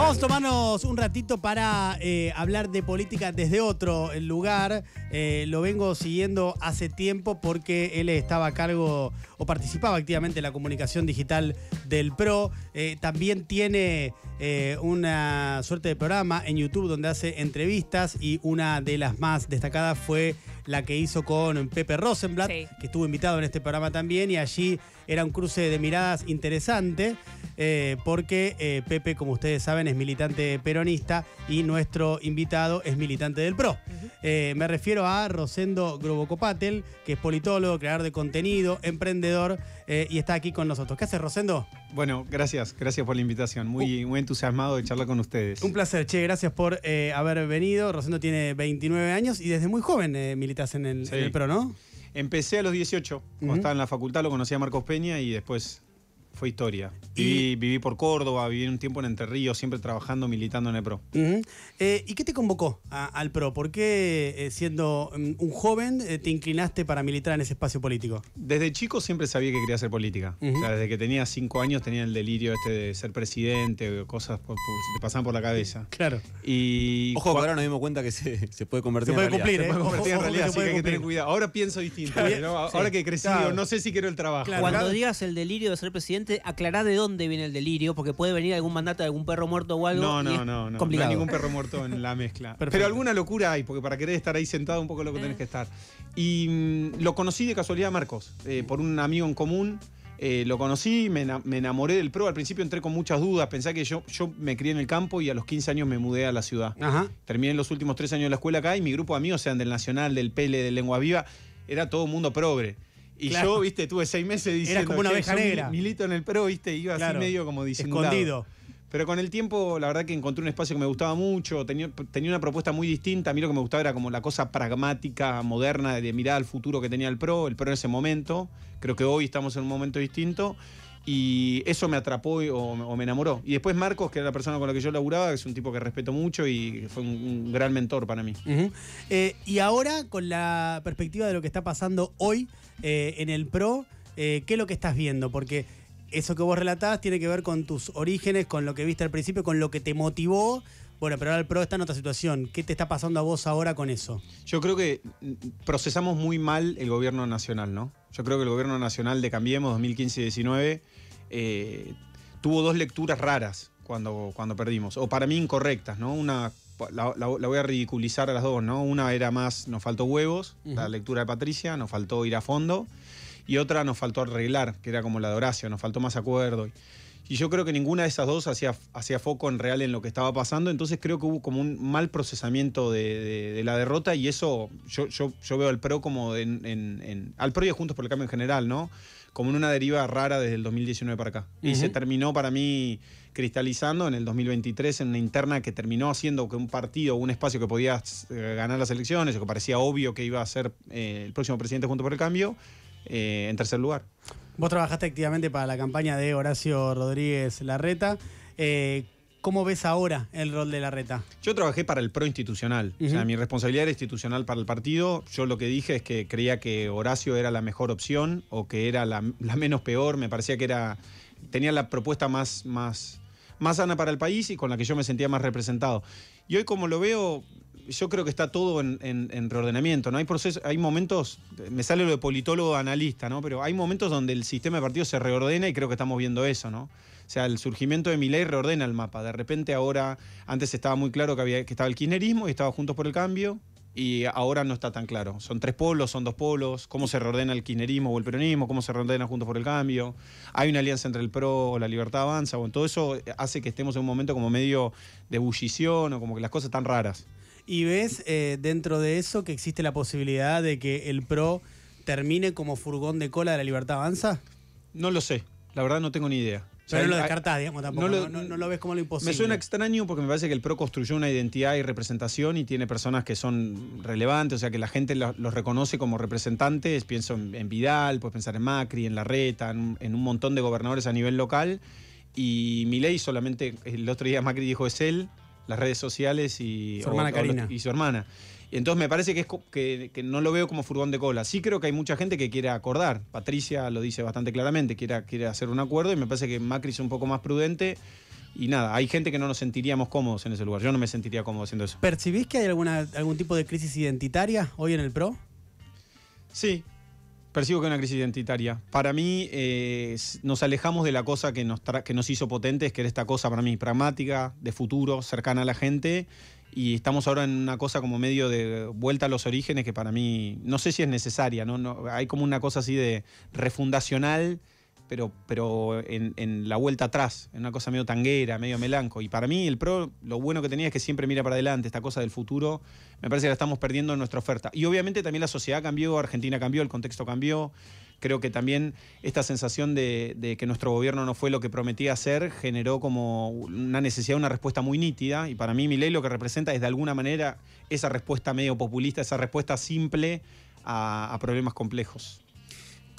Vamos a tomarnos un ratito para eh, hablar de política desde otro lugar. Eh, lo vengo siguiendo hace tiempo porque él estaba a cargo o participaba activamente en la comunicación digital del PRO. Eh, también tiene una suerte de programa en YouTube donde hace entrevistas y una de las más destacadas fue la que hizo con Pepe Rosenblatt, que estuvo invitado en este programa también y allí era un cruce de miradas interesante. Eh, porque eh, Pepe, como ustedes saben, es militante peronista y nuestro invitado es militante del PRO. Eh, me refiero a Rosendo Grobocopatel, que es politólogo, creador de contenido, emprendedor y está aquí con nosotros. ¿Qué haces, Rosendo? Bueno, gracias, gracias por la invitación. Muy, entusiasmado de charlar con ustedes. Un placer, che, gracias por haber venido. Rosendo tiene 29 años y desde muy joven militas en el, PRO, ¿no? Empecé a los 18, cuando estaba en la facultad, lo conocía Marcos Peña y después fue historia. Y, viví, por Córdoba, viví un tiempo en Entre Ríos, siempre trabajando, militando en el PRO. Eh, ¿Y qué te convocó al PRO? ¿Por qué, eh, siendo mm, un joven, eh, te inclinaste para militar en ese espacio político? Desde chico siempre sabía que quería hacer política. desde que tenía cinco años tenía el delirio este de ser presidente, cosas por, te pasaban por la cabeza. Claro. Y Ojo, ahora nos dimos cuenta que se, puede convertir se en puede Cumplir, se puede convertir Ahora pienso distinto. Ahora que he crecido no sé si quiero el trabajo. Cuando digas el delirio de ser presidente, aclarar de dónde viene el delirio, porque puede venir algún mandato de algún perro muerto o algo. No, no, no, no. Complicado. No hay ningún perro muerto en la mezcla. Pero alguna locura hay, porque para querer estar ahí sentado un poco lo que tenés eh. que estar. Y mm, lo conocí de casualidad Marcos, eh, por un amigo en común. Eh, lo conocí, me, enamoré del pro. Al principio entré con muchas dudas. Pensé que yo, me crié en el campo y a los 15 años me mudé a la ciudad. Terminé los últimos tres años de la escuela acá y mi grupo de amigos, sean del Nacional, del Pele, del Lengua Viva, era todo mundo progre. Y yo, viste, tuve seis meses diciendo. Era como una abeja negra. Milito en el pro, viste, iba así medio como disimulado. Escondido. Pero con el tiempo, la verdad que encontré un espacio que me gustaba mucho, tenía, tenía una propuesta muy distinta. A mí lo que me gustaba era como la cosa pragmática, moderna, de mirar al futuro que tenía el pro, el pro en ese momento. Creo que hoy estamos en un momento distinto. Y eso me atrapó o, me enamoró. Y después Marcos, que era la persona con la que yo laburaba, es un tipo que respeto mucho y fue un, gran mentor para mí. Eh, y ahora, con la perspectiva de lo que está pasando hoy eh, en el PRO, eh, ¿qué es lo que estás viendo? Porque eso que vos relatás tiene que ver con tus orígenes, con lo que viste al principio, con lo que te motivó bueno, pero ahora el PRO está en otra situación. ¿Qué te está pasando a vos ahora con eso? Yo creo que mm, procesamos muy mal el gobierno nacional, ¿no? Yo creo que el gobierno nacional de Cambiemos 2015-19 eh, tuvo dos lecturas raras cuando, cuando perdimos, o para mí incorrectas, ¿no? Una la, voy a ridiculizar a las dos, ¿no? Una era más nos faltó huevos, la lectura de Patricia, nos faltó ir a fondo, y otra nos faltó arreglar, que era como la de Horacio, nos faltó más acuerdo. Y, y yo creo que ninguna de esas dos hacía, hacía foco en real en lo que estaba pasando, entonces creo que hubo como un mal procesamiento de, la derrota y eso yo, yo, yo veo al PRO como en, al PRO y Juntos por el Cambio en general, ¿no? Como en una deriva rara desde el 2019 para acá. Y se terminó para mí cristalizando en el 2023 en la interna que terminó haciendo que un partido, un espacio que podía eh, ganar las elecciones, o que parecía obvio que iba a ser eh, el próximo presidente Juntos por el cambio, eh, en tercer lugar. Vos trabajaste activamente para la campaña de Horacio Rodríguez Larreta. Eh, ¿Cómo ves ahora el rol de Larreta? Yo trabajé para el pro institucional. O sea, mi responsabilidad era institucional para el partido. Yo lo que dije es que creía que Horacio era la mejor opción o que era la, menos peor. Me parecía que era. tenía la propuesta más, más, más sana para el país y con la que yo me sentía más representado. Y hoy, como lo veo, yo creo que está todo en, reordenamiento, ¿no? Hay hay momentos, me sale lo de politólogo analista, Pero hay momentos donde el sistema de partidos se reordena y creo que estamos viendo eso, ¿no? O sea, el surgimiento de Milei reordena el mapa. De repente ahora, antes estaba muy claro que, había, que estaba el kirchnerismo y estaba Juntos por el Cambio, y ahora no está tan claro. Son tres polos, son dos polos, cómo se reordena el kirchnerismo o el peronismo, cómo se reordena Juntos por el Cambio, hay una alianza entre el PRO o la Libertad Avanza, bueno, todo eso hace que estemos en un momento como medio de bullición o como que las cosas están raras. ¿Y ves eh, dentro de eso que existe la posibilidad de que el PRO termine como furgón de cola de la libertad avanza? No lo sé, la verdad no tengo ni idea. Pero no lo descartás, digamos, tampoco. No lo, ves como lo imposible. Me suena extraño porque me parece que el PRO construyó una identidad y representación y tiene personas que son relevantes, o sea, que la gente los, reconoce como representantes. Pienso en, Vidal, puedes pensar en Macri, en Larreta, en, en un montón de gobernadores a nivel local. Y Milei solamente, el otro día Macri dijo es él, las redes sociales y su hermana y su hermana. Entonces me parece que, que, no lo veo como furgón de cola. Sí creo que hay mucha gente que quiere acordar. Patricia lo dice bastante claramente, quiere, quiere hacer un acuerdo y me parece que Macri es un poco más prudente. Y nada, hay gente que no nos sentiríamos cómodos en ese lugar. Yo no me sentiría cómodo haciendo eso. ¿Percibís que hay alguna, algún tipo de crisis identitaria hoy en el PRO? Sí, Percibo que es una crisis identitaria. Para mí, eh, nos alejamos de la cosa que nos, que nos hizo potentes, que era esta cosa para mí pragmática, de futuro, cercana a la gente. Y estamos ahora en una cosa como medio de vuelta a los orígenes que para mí no sé si es necesaria. no hay como una cosa así de refundacional pero, en, la vuelta atrás, en una cosa medio tanguera, medio melanco. Y para mí el PRO lo bueno que tenía es que siempre mira para adelante, esta cosa del futuro, me parece que la estamos perdiendo en nuestra oferta. Y obviamente también la sociedad cambió, Argentina cambió, el contexto cambió. Creo que también esta sensación de, que nuestro gobierno no fue lo que prometía hacer generó como una necesidad, una respuesta muy nítida. Y para mí mi ley lo que representa es de alguna manera esa respuesta medio populista, esa respuesta simple a problemas complejos.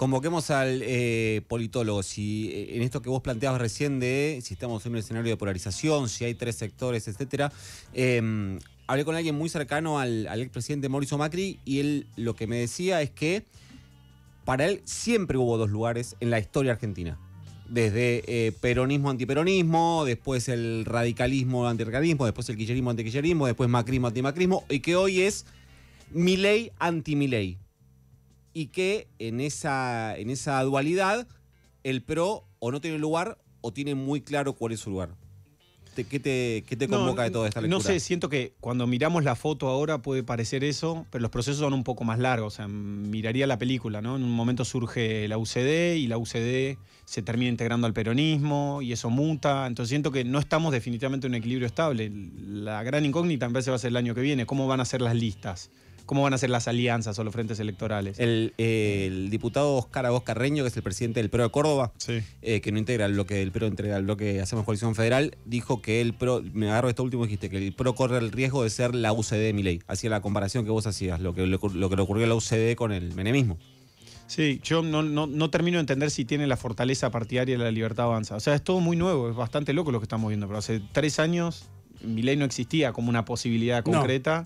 Convoquemos al eh, politólogo. Si eh, en esto que vos planteabas recién de si estamos en un escenario de polarización, si hay tres sectores, etcétera, em, hablé con alguien muy cercano al, expresidente Mauricio Macri y él lo que me decía es que para él siempre hubo dos lugares en la historia argentina. Desde eh, peronismo antiperonismo, después el radicalismo antirradicalismo, después el quillerismo antiquillerismo, después macrismo antimacrismo, y que hoy es Milei anti y que en esa, en esa dualidad el PRO o no tiene lugar o tiene muy claro cuál es su lugar. ¿Qué te, te convoca de toda esta lectura? No sé, siento que cuando miramos la foto ahora puede parecer eso, pero los procesos son un poco más largos. O sea, miraría la película, ¿no? En un momento surge la UCD y la UCD se termina integrando al peronismo y eso muta. Entonces siento que no estamos definitivamente en un equilibrio estable. La gran incógnita en vez va a ser el año que viene, cómo van a ser las listas cómo van a ser las alianzas o los frentes electorales. El, diputado Oscar Agos Carreño, que es el presidente del PRO de Córdoba, eh, que no integra el bloque el PRO, entrega Hacemos Coalición Federal, dijo que el PRO, me agarro esto último, dijiste que el PRO corre el riesgo de ser la UCD de Milei. Hacía la comparación que vos hacías, lo que, lo, que le ocurrió a la UCD con el menemismo. Sí, yo no, no, termino de entender si tiene la fortaleza partidaria de la libertad avanza. O sea, es todo muy nuevo, es bastante loco lo que estamos viendo, pero hace tres años mi ley no existía como una posibilidad concreta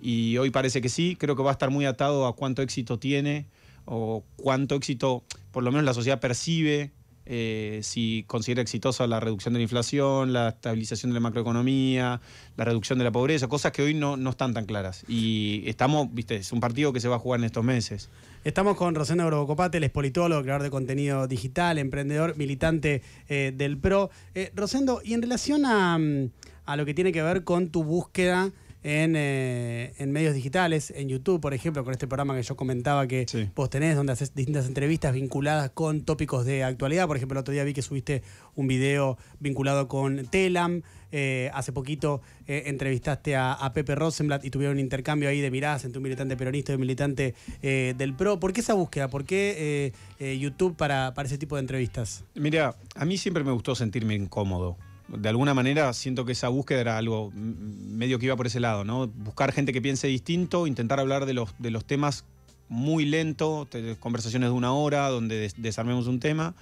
y hoy parece que sí, creo que va a estar muy atado a cuánto éxito tiene o cuánto éxito, por lo menos la sociedad percibe, eh, si considera exitosa la reducción de la inflación, la estabilización de la macroeconomía, la reducción de la pobreza, cosas que hoy no, no están tan claras. Y estamos, viste, es un partido que se va a jugar en estos meses. Estamos con Rosendo Grobocopate, el es politólogo, creador de contenido digital, emprendedor, militante eh, del PRO. Eh, Rosendo, y en relación a, mm, a lo que tiene que ver con tu búsqueda eh, en, medios digitales, en YouTube, por ejemplo, con este programa que yo comentaba que vos tenés, donde haces distintas entrevistas vinculadas con tópicos de actualidad. Por ejemplo, el otro día vi que subiste un video vinculado con Telam. Eh, hace poquito eh, entrevistaste a, Pepe Rosenblatt y tuvieron un intercambio ahí de miradas entre un militante peronista y un militante del PRO. ¿Por qué esa búsqueda? ¿Por qué YouTube para, para ese tipo de entrevistas? Mira, a mí siempre me gustó sentirme incómodo de alguna manera siento que esa búsqueda era algo medio que iba por ese lado, ¿no? Buscar gente que piense distinto, intentar hablar de los, temas muy lento, conversaciones de una hora, donde desarmemos un tema.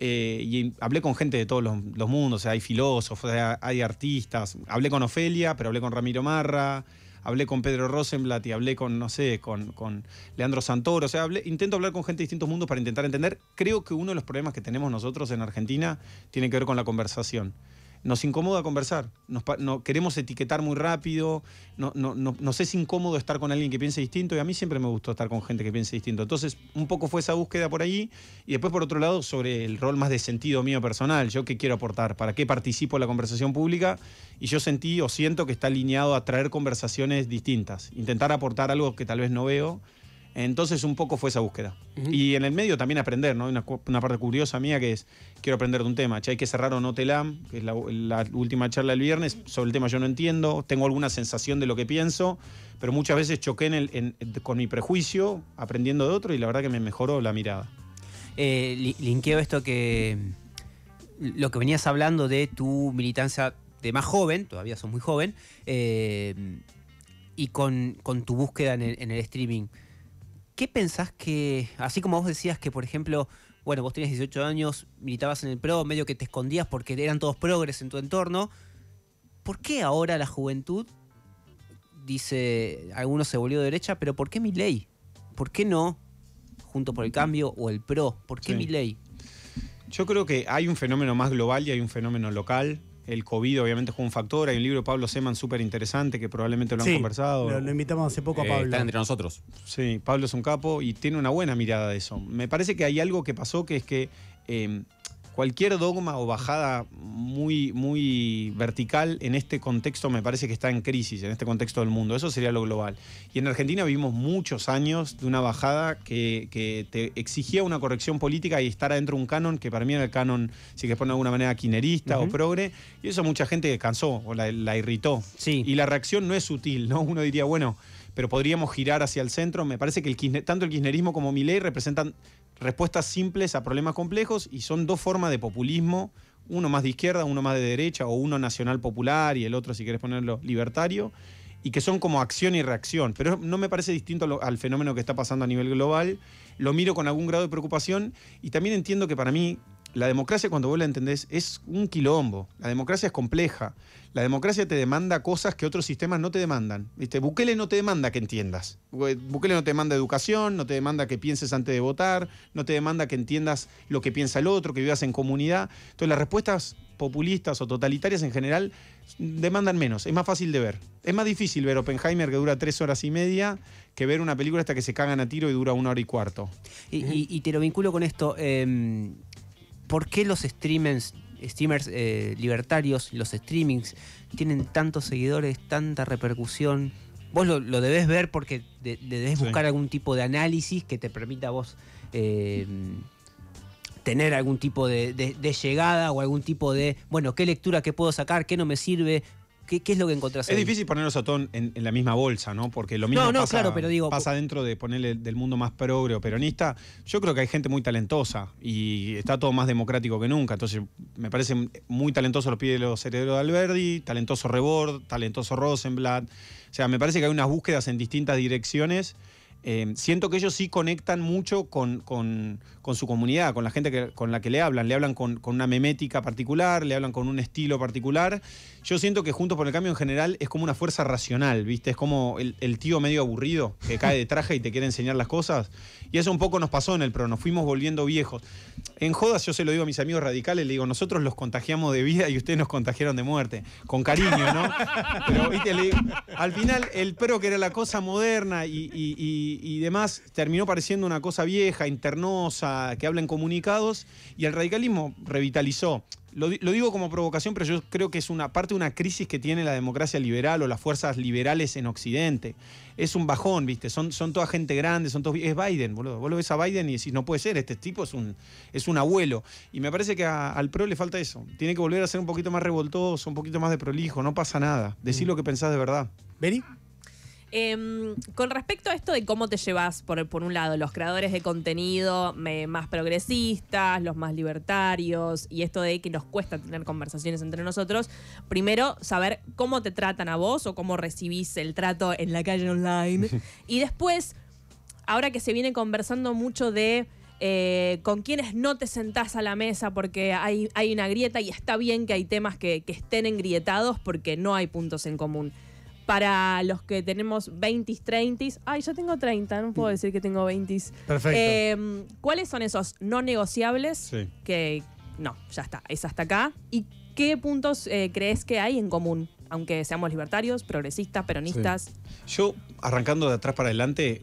Eh, y hablé con gente de todos los, mundos, sea, hay filósofos, hay, artistas. Hablé con Ofelia, pero hablé con Ramiro Marra, hablé con Pedro Rosenblatt y hablé con, no sé, con, Leandro Santoro. O sea, intento hablar con gente de distintos mundos para intentar entender. Creo que uno de los problemas que tenemos nosotros en Argentina tiene que ver con la conversación nos incomoda conversar, no, queremos etiquetar muy rápido, no, nos es incómodo estar con alguien que piense distinto y a mí siempre me gustó estar con gente que piense distinto. Entonces, un poco fue esa búsqueda por ahí y después por otro lado sobre el rol más de sentido mío personal, yo qué quiero aportar, para qué participo en la conversación pública y yo sentí o siento que está alineado a traer conversaciones distintas, intentar aportar algo que tal vez no veo entonces un poco fue esa búsqueda. Y en el medio también aprender, ¿no? Una, parte curiosa mía que es, quiero aprender de un tema. hay que cerrar o no telam, que es la, última charla del viernes, sobre el tema yo no entiendo, tengo alguna sensación de lo que pienso, pero muchas veces choqué con mi prejuicio aprendiendo de otro y la verdad que me mejoró la mirada. Eh, linkeo esto que lo que venías hablando de tu militancia de más joven, todavía sos muy joven, eh, y con, tu búsqueda en el streaming. ¿Qué pensás que, así como vos decías que, por ejemplo, bueno, vos tenías 18 años, militabas en el PRO, medio que te escondías porque eran todos progres en tu entorno, ¿por qué ahora la juventud dice, algunos se volvió de derecha, pero ¿por qué mi ley? ¿Por qué no Junto por el Cambio o el PRO? ¿Por qué mi ley? Yo creo que hay un fenómeno más global y hay un fenómeno local el COVID obviamente fue un factor. Hay un libro de Pablo Seman súper interesante que probablemente lo han conversado. Lo, invitamos hace poco a eh, Pablo. está entre nosotros. Sí, Pablo es un capo y tiene una buena mirada de eso. Me parece que hay algo que pasó que es que eh, cualquier dogma o bajada muy, muy vertical en este contexto me parece que está en crisis, en este contexto del mundo. Eso sería lo global. Y en Argentina vivimos muchos años de una bajada que, te exigía una corrección política y estar adentro de un canon que para mí era el canon, si que pone de alguna manera, quinerista o progre. Y eso mucha gente cansó o la, la irritó. Sí. Y la reacción no es sutil, ¿no? Uno diría, bueno pero podríamos girar hacia el centro. Me parece que tanto el kirchnerismo como Milei representan respuestas simples a problemas complejos y son dos formas de populismo, uno más de izquierda, uno más de derecha, o uno nacional popular y el otro, si querés ponerlo, libertario, y que son como acción y reacción. Pero no me parece distinto al fenómeno que está pasando a nivel global. Lo miro con algún grado de preocupación y también entiendo que para mí la democracia cuando vos la entendés es un quilombo. La democracia es compleja. La democracia te demanda cosas que otros sistemas no te demandan. ¿Viste? Bukele no te demanda que entiendas. Bukele no te demanda educación, no te demanda que pienses antes de votar, no te demanda que entiendas lo que piensa el otro, que vivas en comunidad. Entonces las respuestas populistas o totalitarias en general demandan menos, es más fácil de ver. Es más difícil ver Oppenheimer que dura tres horas y media que ver una película hasta que se cagan a tiro y dura una hora y cuarto. Y, te lo vinculo con esto. Em, ¿Por qué los streamers, streamers eh, libertarios, los streamings, tienen tantos seguidores, tanta repercusión? Vos lo, debés ver porque debés buscar algún tipo de análisis que te permita vos em, tener algún tipo de, de, llegada o algún tipo de, bueno, qué lectura que puedo sacar, qué no me sirve, ¿Qué, es lo que encontrás Es difícil ponerlos a todos en, la misma bolsa, ¿no? Porque lo mismo pasa, pasa dentro de ponerle del mundo más progre o peronista. Yo creo que hay gente muy talentosa y está todo más democrático que nunca. Entonces, me parece muy talentoso los pies de los herederos de Alberti, talentoso Rebord, talentoso Rosenblatt. O sea, me parece que hay unas búsquedas en distintas direcciones Em, siento que ellos sí conectan mucho con, su comunidad, con la gente con la que le hablan. Le hablan con, una memética particular, le hablan con un estilo particular. Yo siento que Juntos por el Cambio en general es como una fuerza racional, ¿viste? Es como el, tío medio aburrido que cae de traje y te quiere enseñar las cosas. Y eso un poco nos pasó en el PRO, nos fuimos volviendo viejos. En jodas yo se lo digo a mis amigos radicales, le digo, nosotros los contagiamos de vida y ustedes nos contagiaron de muerte. Con cariño, ¿no? Pero, ¿viste? al final el PRO que era la cosa moderna y y, demás, terminó pareciendo una cosa vieja, internosa, que habla en comunicados, y el radicalismo revitalizó. Lo, digo como provocación, pero yo creo que es una parte de una crisis que tiene la democracia liberal o las fuerzas liberales en Occidente. Es un bajón, ¿viste? Son, son toda gente grande, son todos. Es Biden, boludo. Vos a Biden y decís, no puede ser, este tipo es un, es un abuelo. Y me parece que al PRO le falta eso. Tiene que volver a ser un poquito más revoltoso, un poquito más de prolijo, no pasa nada. Decir mm. lo que pensás de verdad. ¿Beni? Em, con respecto a esto de cómo te llevas, por, un lado, los creadores de contenido más progresistas, los más libertarios, y esto de que nos cuesta tener conversaciones entre nosotros, primero saber cómo te tratan a vos o cómo recibís el trato en la calle online. y después, ahora que se viene conversando mucho de... Eh, con quienes no te sentás a la mesa porque hay, una grieta y está bien que hay temas que estén engrietados porque no hay puntos en común para los que tenemos 20s, 30s. Ay, yo tengo 30, no puedo mm. decir que tengo 20s. Perfecto. Em, ¿Cuáles son esos no negociables? Sí. Que no, ya está, es hasta acá. ¿Y qué puntos eh, crees que hay en común? Aunque seamos libertarios, progresistas, peronistas. Yo, arrancando de atrás para adelante,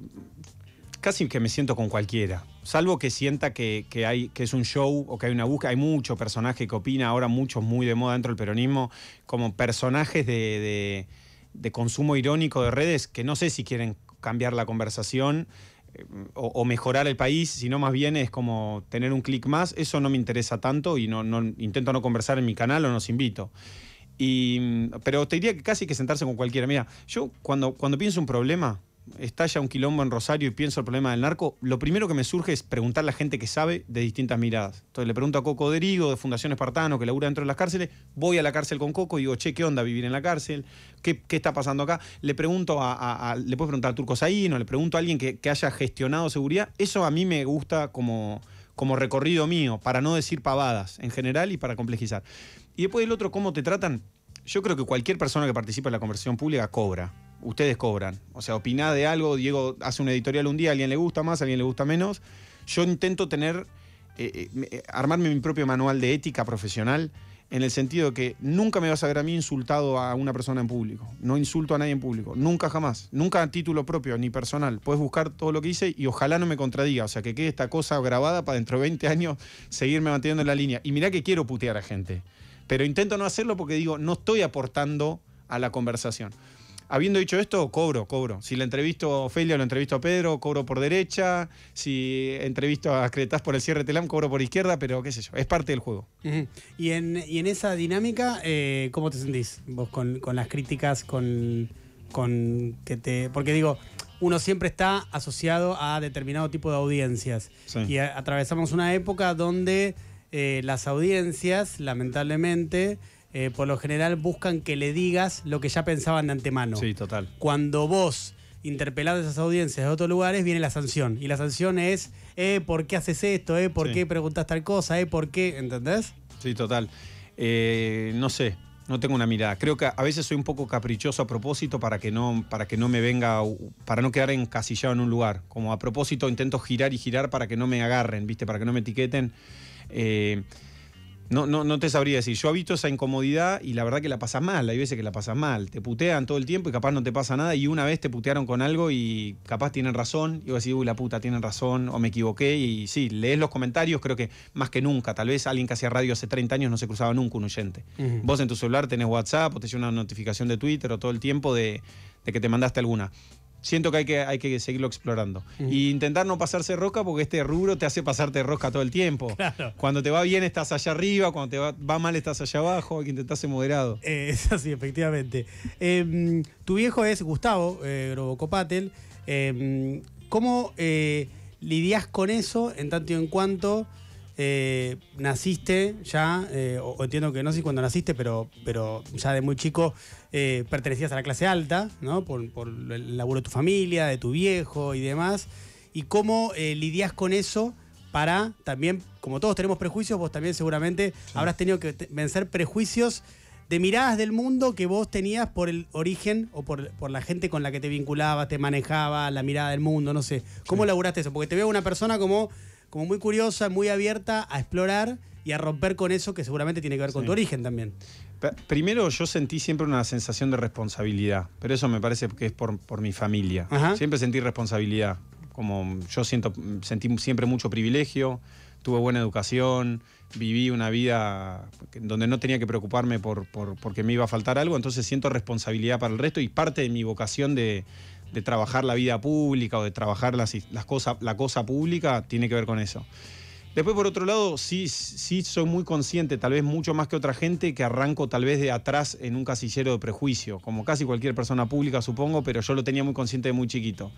casi que me siento con cualquiera. Salvo que sienta que, hay, que es un show o que hay una búsqueda. Hay muchos personajes que opina, ahora muchos muy de moda dentro del peronismo, como personajes de de consumo irónico de redes que no sé si quieren cambiar la conversación eh, o, mejorar el país, sino más bien es como tener un clic más, eso no me interesa tanto y no, intento no conversar en mi canal o nos invito. pero te diría que casi hay que sentarse con cualquiera. Mira, yo cuando, cuando pienso un problema, estalla un quilombo en Rosario y pienso el problema del narco, lo primero que me surge es preguntar a la gente que sabe de distintas miradas. Entonces le pregunto a Coco Derigo de Fundación Espartano, que labura dentro de las cárceles, voy a la cárcel con Coco y digo, che, ¿qué onda vivir en la cárcel? ¿Qué, está pasando acá? Le pregunto a, le puedo preguntar a Turco no le pregunto a alguien que, haya gestionado seguridad. Eso a mí me gusta como, recorrido mío, para no decir pavadas en general y para complejizar. Y después el otro, ¿cómo te tratan? Yo creo que cualquier persona que participa en la conversación pública cobra ustedes cobran. O sea, opiná de algo, Diego hace un editorial un día, a alguien le gusta más, a alguien le gusta menos. Yo intento tener, eh, eh, eh, armarme mi propio manual de ética profesional en el sentido de que nunca me vas a ver a mí insultado a una persona en público. No insulto a nadie en público. Nunca jamás. Nunca a título propio ni personal. Puedes buscar todo lo que hice y ojalá no me contradiga. O sea, que quede esta cosa grabada para dentro de 20 años seguirme manteniendo en la línea. Y mirá que quiero putear a gente. Pero intento no hacerlo porque digo, no estoy aportando a la conversación. Habiendo dicho esto, cobro, cobro. Si la entrevisto a Ofelia, la entrevisto a Pedro, cobro por derecha. Si entrevisto a Cretas por el cierre de Telam, cobro por izquierda, pero qué sé yo, es parte del juego. y, en, esa dinámica, eh, ¿cómo te sentís vos con, las críticas, con, con que te... Porque digo, uno siempre está asociado a determinado tipo de audiencias. Y atravesamos una época donde eh, las audiencias, lamentablemente, eh, por lo general buscan que le digas lo que ya pensaban de antemano. Sí, total. Cuando vos interpelás a esas audiencias de otros lugares, viene la sanción. Y la sanción es, eh, ¿por qué haces esto? Eh? ¿Por qué preguntas tal cosa? Eh? ¿Por qué? ¿Entendés? Sí, total. Eh, no sé, no tengo una mirada. Creo que a veces soy un poco caprichoso a propósito para que no, para que no me venga, para no quedar encasillado en un lugar. Como a propósito intento girar y girar para que no me agarren, ¿viste? Para que no me etiqueten. No, no, no te sabría decir. Yo visto esa incomodidad y la verdad que la pasa mal. Hay veces que la pasa mal. Te putean todo el tiempo y capaz no te pasa nada. Y una vez te putearon con algo y capaz tienen razón. Y vos a uy, la puta, tienen razón o me equivoqué. Y sí, lees los comentarios, creo que más que nunca. Tal vez alguien que hacía radio hace 30 años no se cruzaba nunca un oyente. Vos en tu celular tenés WhatsApp o te llega una notificación de Twitter o todo el tiempo de que te mandaste alguna siento que hay que, hay que seguirlo explorando. Y intentar no pasarse roca porque este rubro te hace pasarte rosca todo el tiempo. Cuando te va bien estás allá arriba, cuando te va, mal estás allá abajo, hay que intentarse moderado. Eh, es así, efectivamente. Em, tu viejo es Gustavo eh, Grobocopatel. Em, ¿Cómo eh, lidias con eso en tanto y en cuanto... Eh, naciste ya, eh, o, entiendo que no sé cuándo naciste, pero, pero ya de muy chico eh, pertenecías a la clase alta, ¿no? Por, el laburo de tu familia, de tu viejo y demás. ¿Y cómo lidias con eso para también, como todos tenemos prejuicios, vos también seguramente habrás tenido que vencer prejuicios de miradas del mundo que vos tenías por el origen o por, la gente con la que te vinculabas, te manejaba, la mirada del mundo, no sé. ¿Cómo laburaste eso? Porque te veo una persona como como muy curiosa, muy abierta a explorar y a romper con eso que seguramente tiene que ver con tu origen también. Primero yo sentí siempre una sensación de responsabilidad, pero eso me parece que es por, mi familia. Siempre sentí responsabilidad, como yo siento, sentí siempre mucho privilegio, tuve buena educación, viví una vida donde no tenía que preocuparme por, porque me iba a faltar algo, entonces siento responsabilidad para el resto y parte de mi vocación de, de trabajar la vida pública o de trabajar las, cosas, la cosa pública, tiene que ver con eso. Después, por otro lado, sí, sí soy muy consciente, tal vez mucho más que otra gente, que arranco tal vez de atrás en un casillero de prejuicio, como casi cualquier persona pública, supongo, pero yo lo tenía muy consciente de muy chiquito.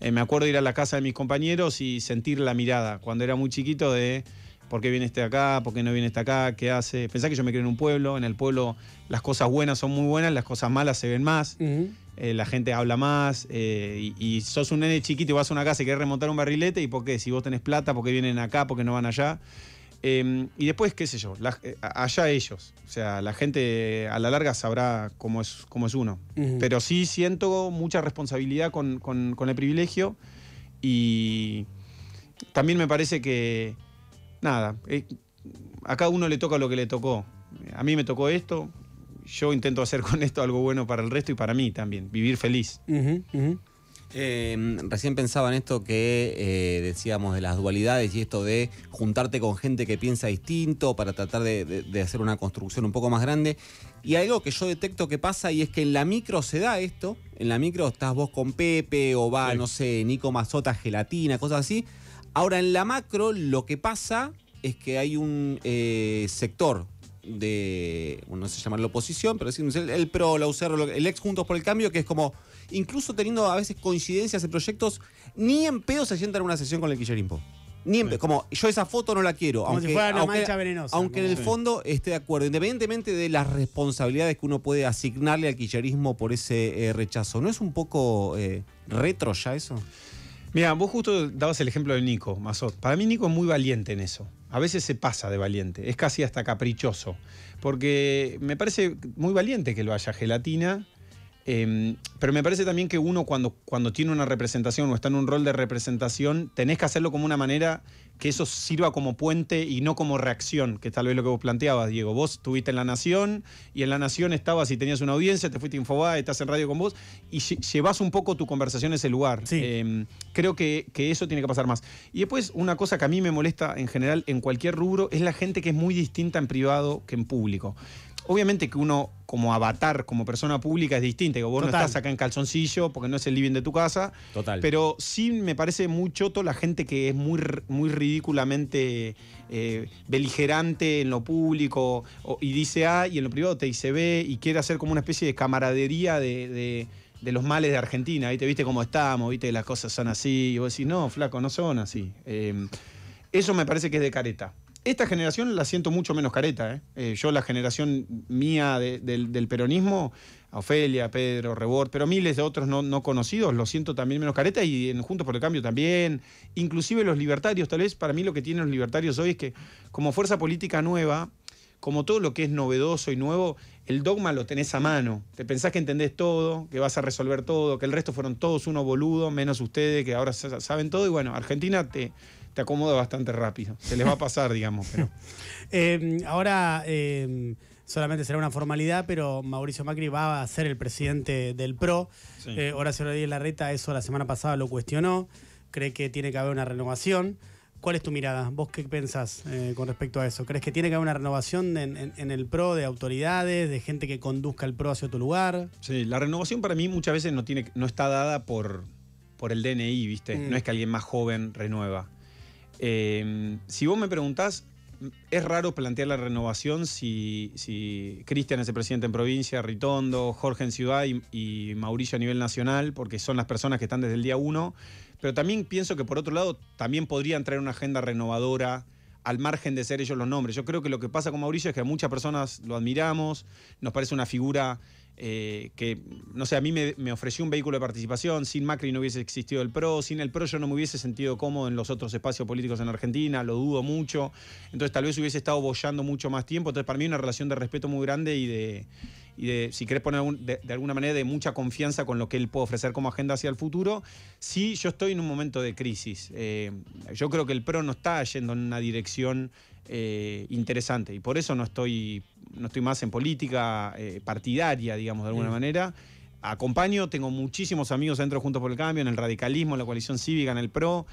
Eh, me acuerdo ir a la casa de mis compañeros y sentir la mirada, cuando era muy chiquito, de ¿Por qué viene este acá? ¿Por qué no viene este acá? ¿Qué hace? Pensá que yo me creo en un pueblo. En el pueblo las cosas buenas son muy buenas, las cosas malas se ven más. Eh, la gente habla más. Eh, y, sos un nene chiquito y vas a una casa y querés remontar un barrilete. ¿Y por qué? Si vos tenés plata, ¿por qué vienen acá? ¿Por qué no van allá? Em, y después, qué sé yo, eh, allá ellos. O sea, la gente a la larga sabrá cómo es, cómo es uno. Pero sí siento mucha responsabilidad con, el privilegio y también me parece que nada, acá eh, a cada uno le toca lo que le tocó. A mí me tocó esto, yo intento hacer con esto algo bueno para el resto y para mí también, vivir feliz. Em, recién pensaba en esto que eh, decíamos de las dualidades y esto de juntarte con gente que piensa distinto para tratar de, hacer una construcción un poco más grande. Y algo que yo detecto que pasa y es que en la micro se da esto. En la micro estás vos con Pepe o va, no sé, Nico Mazota, gelatina, cosas así. Ahora, en la macro, lo que pasa es que hay un eh, sector de, bueno, no sé llamarlo oposición, pero el, PRO, la el ex Juntos por el Cambio, que es como, incluso teniendo a veces coincidencias en proyectos, ni en pedo se sienta en una sesión con el kirchnerismo. Ni en, como yo esa foto no la quiero. Como aunque, si fuera una mancha venenosa. Aunque en el fondo esté de acuerdo, independientemente de las responsabilidades que uno puede asignarle al kirchnerismo por ese eh, rechazo, ¿no es un poco eh, retro ya eso? Mira, vos justo dabas el ejemplo de Nico, Mazot. Para mí Nico es muy valiente en eso. A veces se pasa de valiente, es casi hasta caprichoso. Porque me parece muy valiente que lo haya gelatina Em, pero me parece también que uno cuando, cuando tiene una representación o está en un rol de representación, tenés que hacerlo como una manera que eso sirva como puente y no como reacción, que tal vez lo que vos planteabas, Diego. Vos estuviste en La Nación y en La Nación estabas y tenías una audiencia, te fuiste a Infobae, estás en radio con vos y llevas un poco tu conversación a ese lugar. Em, creo que, que eso tiene que pasar más. Y después, una cosa que a mí me molesta en general en cualquier rubro es la gente que es muy distinta en privado que en público obviamente que uno como avatar, como persona pública es distinta, que vos no estás acá en calzoncillo porque no es el living de tu casa. Total. Pero sí me parece muy choto la gente que es muy, muy ridículamente eh, beligerante en lo público y dice A y en lo privado te dice B y quiere hacer como una especie de camaradería de, los males de Argentina, te ¿Viste cómo estamos? ¿Viste? Las cosas son así. Y vos decís, no, flaco, no son así. Eh, eso me parece que es de careta esta generación la siento mucho menos careta. ¿eh? Eh, yo la generación mía del, peronismo, Ofelia, Pedro, Rebord, pero miles de otros no, no, conocidos, lo siento también menos careta y en Juntos por el Cambio también. Inclusive los libertarios, tal vez para mí lo que tienen los libertarios hoy es que como fuerza política nueva como todo lo que es novedoso y nuevo, el dogma lo tenés a mano. Te pensás que entendés todo, que vas a resolver todo, que el resto fueron todos unos boludos, menos ustedes que ahora saben todo. Y bueno, Argentina te, te acomoda bastante rápido. Se les va a pasar, digamos. Pero. Eh, ahora. Eh, solamente será una formalidad, pero Mauricio Macri va a ser el presidente del PRO. Eh, Horacio Rodríguez Larreta eso la semana pasada lo cuestionó, cree que tiene que haber una renovación. ¿Cuál es tu mirada? ¿Vos qué pensás eh, con respecto a eso? ¿Crees que tiene que haber una renovación en, el PRO de autoridades, de gente que conduzca el PRO hacia otro lugar? Sí, la renovación para mí muchas veces no, está dada por, el DNI, ¿viste? Mm. No es que alguien más joven renueva. Eh, si vos me preguntás, es raro plantear la renovación si, Cristian es el presidente en provincia, Ritondo, Jorge en ciudad y, Mauricio a nivel nacional, porque son las personas que están desde el día uno pero también pienso que por otro lado también podrían traer una agenda renovadora al margen de ser ellos los nombres. Yo creo que lo que pasa con Mauricio es que a muchas personas lo admiramos, nos parece una figura eh, que, no sé, a mí me, ofreció un vehículo de participación, sin Macri no hubiese existido el PRO, sin el PRO yo no me hubiese sentido cómodo en los otros espacios políticos en Argentina, lo dudo mucho, entonces tal vez hubiese estado bollando mucho más tiempo, entonces para mí una relación de respeto muy grande y de y si querés poner de, alguna manera de mucha confianza con lo que él puede ofrecer como agenda hacia el futuro, sí yo estoy en un momento de crisis. Eh, yo creo que el PRO no está yendo en una dirección eh, interesante y por eso no estoy, no estoy más en política eh, partidaria, digamos, de alguna mm. manera. Acompaño, tengo muchísimos amigos dentro Juntos por el Cambio, en el radicalismo, en la coalición cívica, en el PRO.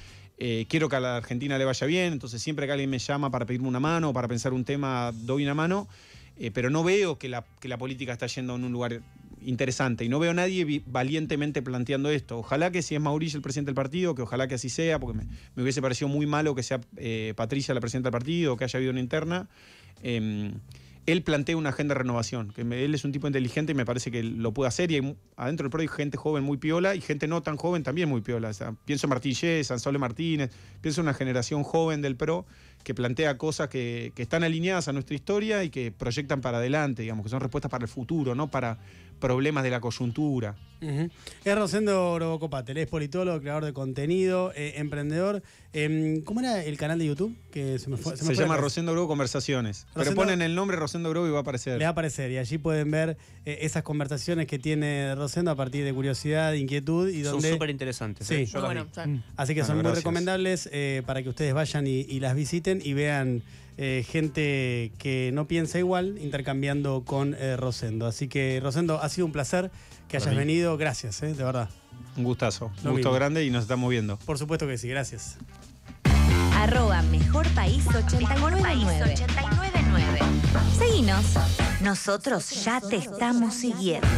quiero que a la Argentina le vaya bien, entonces siempre que alguien me llama para pedirme una mano, o para pensar un tema, doy una mano. Eh, pero no veo que la, política está yendo en un lugar interesante y no veo a nadie valientemente planteando esto. Ojalá que si es Mauricio el presidente del partido, que ojalá que así sea, porque me, hubiese parecido muy malo que sea eh, Patricia la presidenta del partido, que haya habido una interna. Em, él plantea una agenda de renovación, que él es un tipo inteligente y me parece que lo puede hacer. Y adentro del PRO hay gente joven muy piola y gente no tan joven también muy piola. pienso en Martillés, Sansole Martínez, pienso en una generación joven del PRO que plantea cosas que, que están alineadas a nuestra historia y que proyectan para adelante, digamos, que son respuestas para el futuro, no para problemas de la coyuntura. Es Rosendo Robocopater, es politólogo, creador de contenido, eh, emprendedor. Em, ¿Cómo era el canal de YouTube? Que se, llama Rosendo Grobo Conversaciones. pero ponen el nombre Rosendo Grobo y va a aparecer. va a aparecer y allí pueden ver eh, esas conversaciones que tiene Rosendo a partir de curiosidad, inquietud y donde... Son súper interesantes. Sí. ¿eh? Así que son muy recomendables para que ustedes vayan y las visiten y vean eh, gente que no piensa igual intercambiando con eh, Rosendo. Así que, Rosendo, ha sido un placer que hayas venido. Gracias, eh, de verdad. Un gustazo. un gusto grande y nos estamos viendo. Por supuesto que sí, gracias. Arroba Mejor País 899. Seguinos. Nosotros ya te estamos siguiendo.